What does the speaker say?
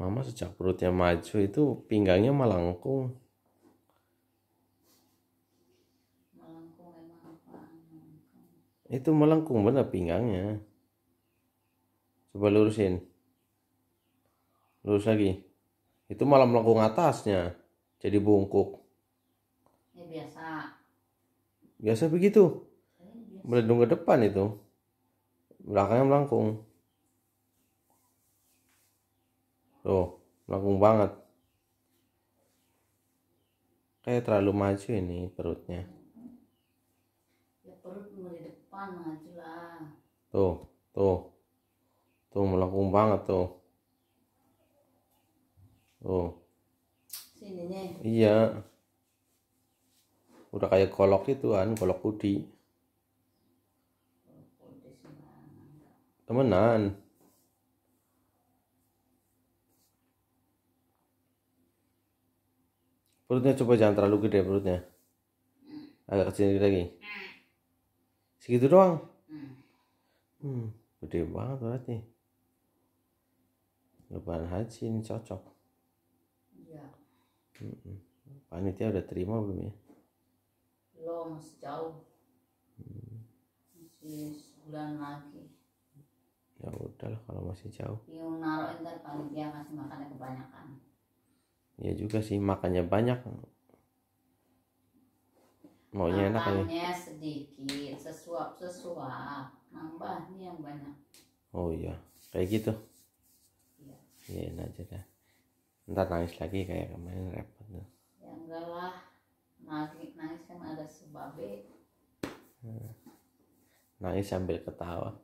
Mama sejak perutnya maju itu pinggangnya melengkung. Itu melengkung bener pinggangnya. Coba lurusin. Lurus lagi. Itu malah melengkung atasnya. Jadi bungkuk. Ya biasa. Biasa begitu. Ya, biasa. Melendung ke depan itu. Belakangnya melengkung. tuh melengkung banget kayak terlalu maju ini perutnya ya perut mau di depan maju lah tuh tuh tuh melengkung banget tuh tuh sininya ya? iya udah kayak golok itu kan golok kudi temenan perutnya coba jangan terlalu gede perutnya agak kecil lagi segitu doang hmm, gede banget berarti lebaran haji ini cocok iya. hmm, panitia udah terima belum ya belum masih jauh sebulan lagi ya udah kalau masih jauh yang naruh ntar panitia makannya kebanyakan ya juga sih makannya banyak maunya enak ya. makannya ya. sedikit sesuap sesuap nambah nih yang banyak oh iya kayak gitu iya ya, enak aja dah ntar nangis lagi kayak kemarin repot yang ya enggak lah nangis nangis kan ada sebabnya hmm. nangis sambil ketawa